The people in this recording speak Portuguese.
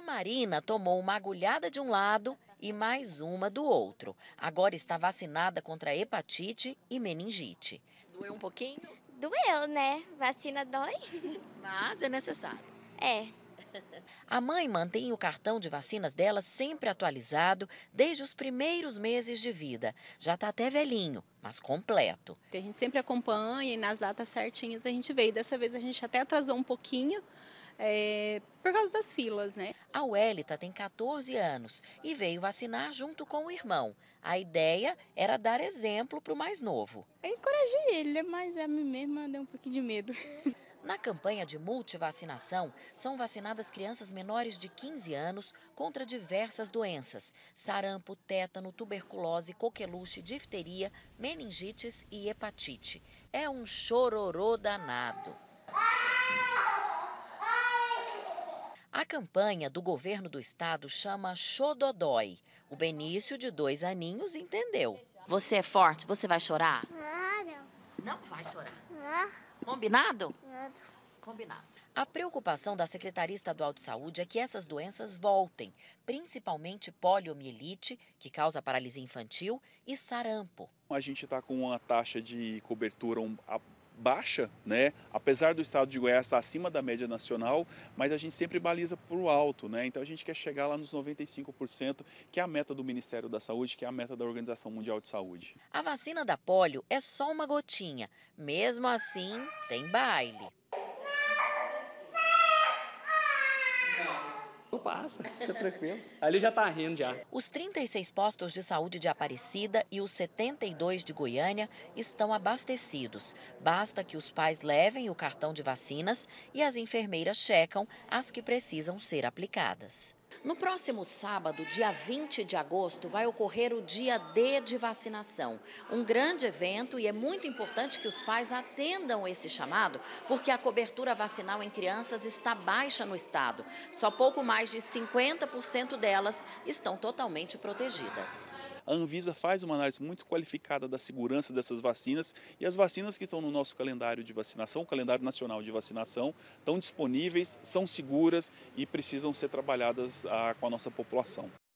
Marina tomou uma agulhada de um lado e mais uma do outro. Agora está vacinada contra hepatite e meningite. Doeu um pouquinho? Doeu, né? Vacina dói. Mas é necessário. É. A mãe mantém o cartão de vacinas dela sempre atualizado desde os primeiros meses de vida. Já está até velhinho, mas completo. A gente sempre acompanha e nas datas certinhas a gente veio. Dessa vez a gente até atrasou um pouquinho, é, por causa das filas, né? A Welita tem 14 anos e veio vacinar junto com o irmão. A ideia era dar exemplo para o mais novo. Eu encorajei ele, né? mas a mim mesma deu um pouquinho de medo. Na campanha de multivacinação, são vacinadas crianças menores de 15 anos contra diversas doenças: sarampo, tétano, tuberculose, coqueluche, difteria, meningites e hepatite. É um chororô danado. A campanha do governo do estado chama Chododói. O Benício, de dois aninhos, entendeu. Você é forte, você vai chorar? Não, Não vai chorar? Não. Ah. Combinado? Não. Combinado. A preocupação da Secretaria Estadual de Saúde é que essas doenças voltem, principalmente poliomielite, que causa paralisia infantil, e sarampo. A gente está com uma taxa de cobertura baixa, né? Apesar do estado de Goiás estar acima da média nacional, mas a gente sempre baliza para o alto, né? Então a gente quer chegar lá nos 95%, que é a meta do Ministério da Saúde, que é a meta da Organização Mundial de Saúde. A vacina da polio é só uma gotinha. Mesmo assim, tem baile. passa, fica tranquilo. Ali já está rindo já. Os 36 postos de saúde de Aparecida e os 72 de Goiânia estão abastecidos. Basta que os pais levem o cartão de vacinas e as enfermeiras checam as que precisam ser aplicadas. No próximo sábado, dia 20 de agosto, vai ocorrer o Dia D de vacinação. Um grande evento e é muito importante que os pais atendam esse chamado, porque a cobertura vacinal em crianças está baixa no estado. Só pouco mais de 50% delas estão totalmente protegidas. A Anvisa faz uma análise muito qualificada da segurança dessas vacinas e as vacinas que estão no nosso calendário de vacinação, o calendário nacional de vacinação, estão disponíveis, são seguras e precisam ser trabalhadas ah, com a nossa população.